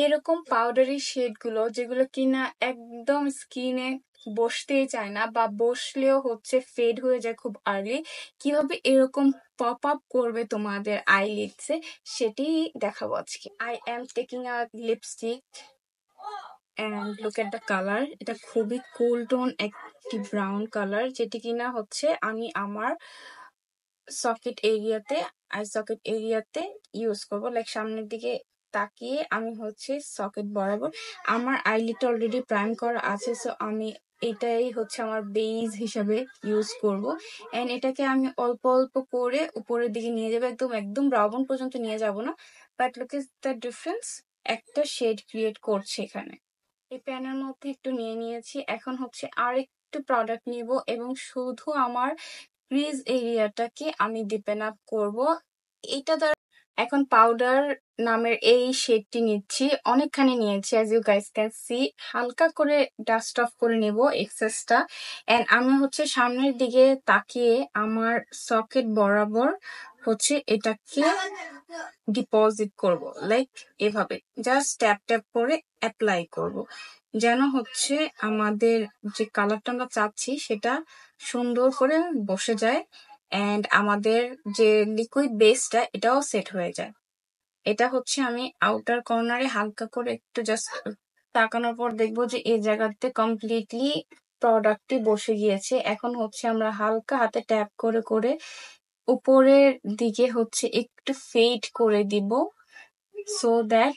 এরকম পাউডারি শেডগুলো যেগুলো কিনা একদম স্কিনে বসতেই চায় না বা বসলেও হচ্ছে ফেড হয়ে যায় খুব আর্লি কিভাবে এরকম পপ আপ করবে তোমাদের আই লিপসে সেটি দেখাবো আজকে I am taking a lipstick and look at the colour এটা খুবই কোল্ডন একটি ব্রাউন কালার যেটি কিনা হচ্ছে আমি আমার সকেট এরিয়াতে আই সকেট এরিয়াতে ইউজ করবো লাইক সামনের দিকে তাকিয়ে আমি হচ্ছে সকেট বরাবর আমার আইলিটা অলরেডি প্রাইম করা আছে সো আমি এটাই হচ্ছে আমার বেজ হিসাবে ইউজ করব এন্ড এটাকে আমি অল্প অল্প করে উপরের দিকে নিয়ে যাবো একদম একদম রাবণ পর্যন্ত নিয়ে যাব না but look is the difference একটা শেড ক্রিয়েট করছে এখানে এই প্যানের মধ্যে একটু নিয়ে নিয়েছি এখন হচ্ছে আরেকটু প্রোডাক্ট নিব এবং শুধু আমার ক্রিজ এরিয়াটাকে আমি ডিপেন আপ করবো এটা দ্বারা এখন পাউডার নামের এই শেডটি নিচ্ছি অনেকখানি নিয়েছি as you guys can see হালকা করে ডাস্ট অফ করে নেব এক্সেসটা অ্যান্ড আমি হচ্ছে সামনের দিকে তাকিয়ে আমার সকেট বরাবর হচ্ছে এটাকে ডিপোজিট করব লাইক এভাবে জাস্ট ট্যাপ ট্যাপ করে অ্যাপ্লাই করব যেন হচ্ছে আমাদের যে কালারটা আমরা চাচ্ছি সেটা সুন্দর করে বসে যায় অ্যান্ড আমাদের যে লিকুইড বেসটা এটাও সেট হয়ে যায় এটা হচ্ছে আমি আউটার কর্নারে হালকা করে একটু জাস্ট তাকানোর পর দেখবো যে এই জায়গাতে কমপ্লিটলি প্রোডাক্টটি বসে গিয়েছে এখন হচ্ছে আমরা হালকা হাতে ট্যাপ করে করে উপরের দিকে হচ্ছে একটু ফেড করে দিব সো দ্যাট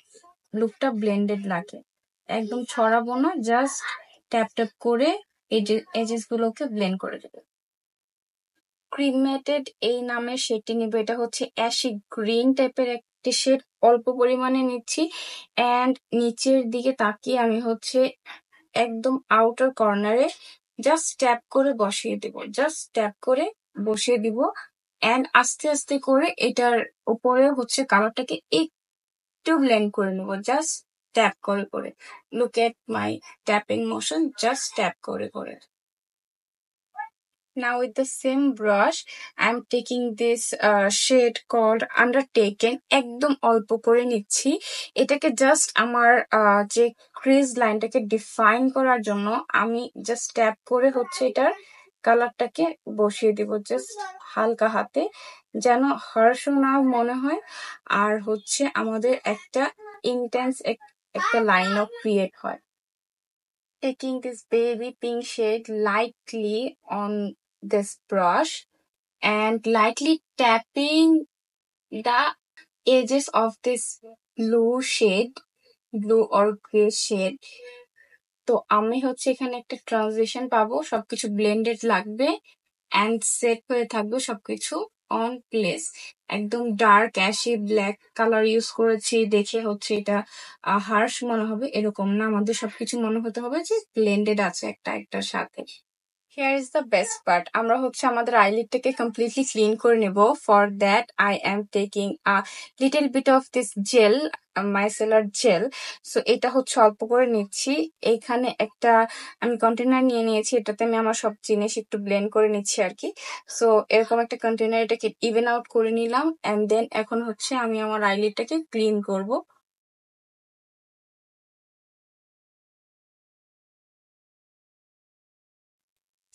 লুকটা ব্লেন্ডেড লাগে একদম ছড়াবো না জাস্ট ট্যাপ ট্যাপ করে এজেস গুলোকে ব্লেন্ড করে দেবে ক্রিমেটেড এই নামের শেডটি নিব এটা হচ্ছে অ্যাশি গ্রিন টাইপের একটি শেড অল্প পরিমাণে নিচ্ছি অ্যান্ড নিচের দিকে তাকিয়ে আমি হচ্ছে একদম আউটার কর্নারে জাস্ট ট্যাপ করে বসিয়ে দেব জাস্ট ট্যাপ করে বসিয়ে দিব অ্যান্ড আস্তে আস্তে করে এটার উপরে হচ্ছে কালারটাকে একটু ব্লেন্ড করে নেব জাস্ট ট্যাপ করে করে look at my tapping motion just tap করে করে Now with the same brush, I'm taking this uh, shade called Undertaken. একদম অল্প করে নিচ্ছি এটাকে জাস্ট আমার uh, যে ক্রিজ লাইনটাকে ডিফাইন করার জন্য আমি জাস্ট ট্যাপ করে হচ্ছে এটার কালারটাকে বসিয়ে দিব জাস্ট হালকা হাতে যেন হর্ষ না মনে হয় আর হচ্ছে আমাদের একটা ইন্টেন্স একটা লাইন অফ ক্রিয়েট হয় taking this baby pink shade lightly on this brush and lightly tapping the edges of this blue shade blue or grey shade তো আমি হচ্ছে এখানে একটা ট্রানজিশন পাবো সবকিছু ব্লেন্ডেড লাগবে অ্যান্ড সেট হয়ে থাকবে সবকিছু অন প্লেস একদম dark ashy black colour use করেছি দেখে হচ্ছে এটা হার্শ মনে হবে এরকম না আমাদের সবকিছু মনে হতে হবে যে ব্লেন্ডেড আছে একটা একটার সাথে here is the best part আমরা হচ্ছে আমাদের আইলিডটাকে কমপ্লিটলি ক্লিন করে নেব for that I am taking a little bit of this gel micellar gel so এটা হচ্ছে অল্প করে নিচ্ছি এইখানে একটা আমি কন্টেনার নিয়ে নিয়েছি এটাতে আমি আমার সব জিনিস একটু ব্লেন্ড করে নিচ্ছি আর কি সো এরকম একটা কন্টেনার এটাকে ইভেন আউট করে নিলাম অ্যান্ড দেন এখন হচ্ছে আমি আমার আইলিডটাকে ক্লিন করবো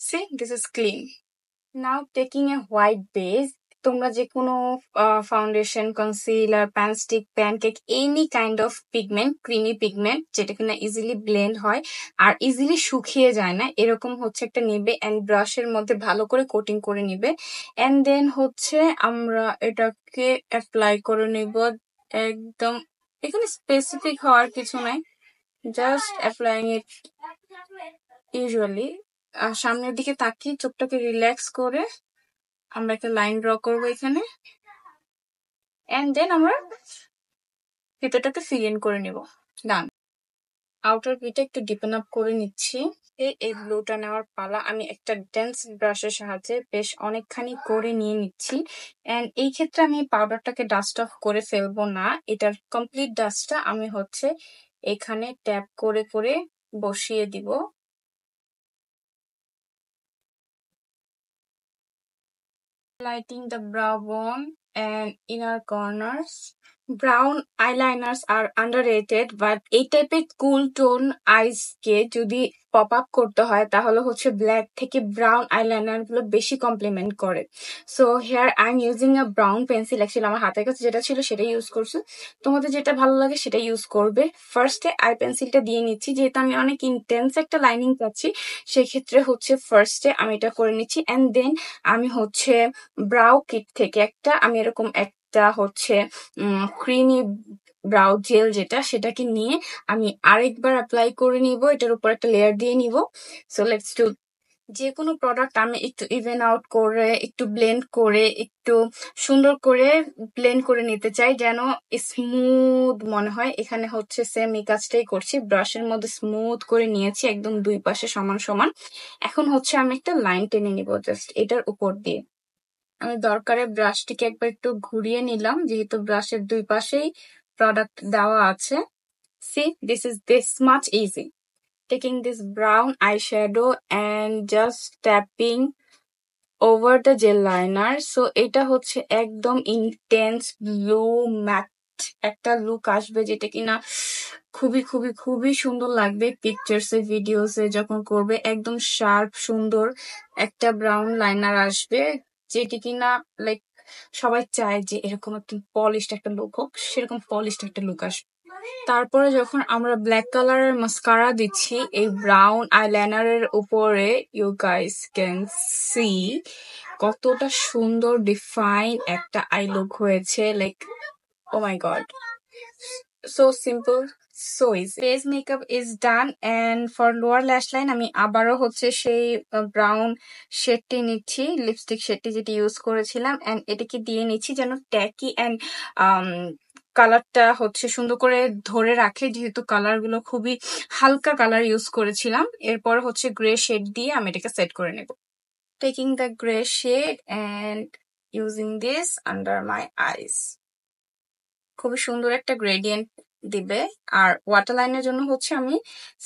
হচ্ছে this is clean now taking a white base তোমরা যে কোনো foundation concealer pan stick pancake any kind of pigment creamy pigment যেটা কিনা ইজিলি ব্লেন্ড হয় আর ইজিলি শুকিয়ে যায় না এরকম হচ্ছে একটা নেবে অ্যান্ড ব্রাশের মধ্যে ভালো করে কোটিং করে নিবে অ্যান্ড দেন হচ্ছে আমরা এটাকে অ্যাপ্লাই করে নিব একদম এখানে স্পেসিফিক হওয়ার কিছু নাই জাস্ট অ্যাপ্লাইং ইট ইউজুয়ালি সামনের দিকে তাকিয়ে চোখটাকে রিল্যাক্স করে আমরা একটা লাইন ড্র করবো এখানে অ্যান্ড দেন আমরা ভিতরটাকে ফিল ইন করে নিব ডান আউটার পিটা একটু ডিপেন আপ করে নিচ্ছি এই ব্লুটা নেওয়ার পালা আমি একটা ডেন্স ব্রাশের সাহায্যে বেশ অনেকখানি করে নিয়ে নিচ্ছি অ্যান্ড এই ক্ষেত্রে আমি পাউডারটাকে ডাস্ট অফ করে ফেলবো না এটার কমপ্লিট ডাস্টটা আমি হচ্ছে এখানে ট্যাপ করে করে বসিয়ে দিব Lighting the brow bone and inner corners. Brown eyeliners আর underrated বাট এই টাইপের কুল টোন আইসকে কে যদি পপ আপ করতে হয় তাহলে হচ্ছে ব্ল্যাক থেকে ব্রাউন eyeliner গুলো বেশি কমপ্লিমেন্ট করে so here I am using a brown pencil actually আমার হাতের কাছে যেটা ছিল সেটা ইউজ করছি তোমাদের যেটা ভালো লাগে সেটা ইউজ করবে ফার্স্টে আই পেন্সিলটা দিয়ে নিচ্ছি যেহেতু আমি অনেক ইন্টেন্স একটা লাইনিং পাচ্ছি সেক্ষেত্রে হচ্ছে ফার্স্টে আমি এটা করে নিচ্ছি অ্যান্ড দেন আমি হচ্ছে ব্রাউ কিট থেকে একটা আমি এরকম এক একটা হচ্ছে ক্রিমি ব্রাউ জেল যেটা সেটাকে নিয়ে আমি আরেকবার অ্যাপ্লাই করে নিব এটার উপর একটা লেয়ার দিয়ে নিব সো লেটস টু যে কোনো প্রোডাক্ট আমি একটু ইভেন আউট করে একটু ব্লেন্ড করে একটু সুন্দর করে ব্লেন্ড করে নিতে চাই যেন স্মুথ মনে হয় এখানে হচ্ছে সেম এই কাজটাই করছি ব্রাশের মধ্যে স্মুথ করে নিয়েছি একদম দুই পাশে সমান সমান এখন হচ্ছে আমি একটা লাইন টেনে নিব জাস্ট এটার উপর দিয়ে আমি দরকারে ব্রাশটিকে একবার একটু ঘুরিয়ে নিলাম যেহেতু ব্রাশের দুই পাশেই প্রোডাক্ট দেওয়া আছে see this is this much easy taking this brown eye shadow and just tapping over the gel liner so এটা হচ্ছে একদম ইন্টেন্স ব্লু ম্যাট একটা লুক আসবে যেটা কিনা খুবই খুবই খুবই সুন্দর লাগবে পিকচার্সে ভিডিওসে যখন করবে একদম শার্প সুন্দর একটা ব্রাউন লাইনার আসবে যেটি কিনা লাইক সবাই চায় যে এরকম একটা পলিশড একটা লুক হোক সেরকম পলিশড একটা লুক আসবে তারপরে যখন আমরা ব্ল্যাক কালারের মাস্কারা দিচ্ছি এই ব্রাউন আই এর উপরে ইউ গাইস ক্যান সি কতটা সুন্দর ডিফাইন একটা আই লুক হয়েছে like oh my god so simple so easy face makeup is done and for lower lash line আমি আবারও হচ্ছে সেই ব্রাউন শেডটি নিচ্ছি লিপস্টিক শেডটি যেটি ইউজ করেছিলাম এন্ড এটাকে দিয়ে নিচ্ছি যেন ট্যাকি অ্যান্ড কালারটা হচ্ছে সুন্দর করে ধরে রাখে যেহেতু কালারগুলো খুবই হালকা কালার ইউজ করেছিলাম এরপর হচ্ছে গ্রে শেড দিয়ে আমি এটাকে সেট করে নেব taking the grey shade and using this under my eyes খুব সুন্দর একটা গ্রেডিয়েন্ট দিবে আর ওয়াটার লাইনের জন্য হচ্ছে আমি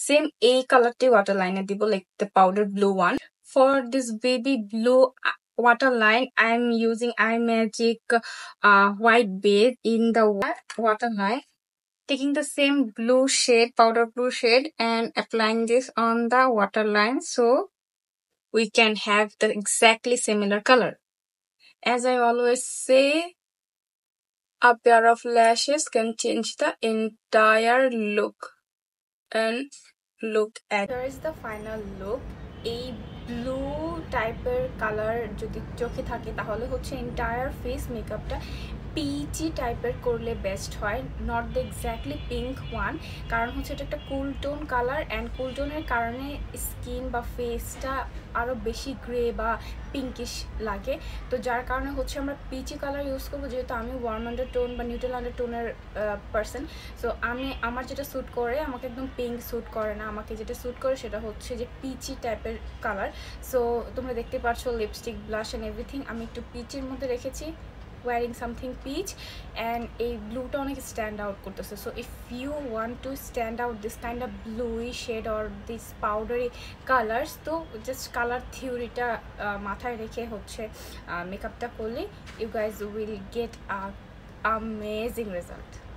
সেম এই কালারটি ওয়াটার লাইনে দিব লেখতে powder blue one for this baby blue water line I am using eye magic white bed in the water line taking the same blue shade powder blue shade and applying this on the water line so we can have the exactly similar colour as I always say A pair of lashes can change the entire look and look at here is the final look এই blue টাইপের colour যদি চোখে থাকে তাহলে হচ্ছে entire face মেকআপটা peachy টাইপের করলে বেস্ট হয় not the exactly pink one কারণ হচ্ছে এটা একটা cool tone colour and cool টোনের কারণে স্কিন বা ফেসটা আরও বেশি গ্রে বা পিঙ্কিশ লাগে তো যার কারণে হচ্ছে আমরা পিচি কালার ইউজ করবো যেহেতু আমি ওয়ার্ম আন্ডার টোন বা নিউট্রাল আন্ডার টোনের পার্সন সো আমি আমার যেটা স্যুট করে আমাকে একদম পিঙ্ক স্যুট করে না আমাকে যেটা স্যুট করে সেটা হচ্ছে যে পিচি টাইপের কালার সো তোমরা দেখতে পাচ্ছ লিপস্টিক ব্লাশ অ্যান্ড এভরিথিং আমি একটু পিচির মধ্যে রেখেছি wearing something peach and এই ব্লুটা অনেক স্ট্যান্ড আউট করতেছে so if you want to stand out this kind of bluey shade or this powdery colours তো জাস্ট কালার থিওরিটা মাথায় রেখে হচ্ছে মেকআপটা করলে you guys will get a amazing result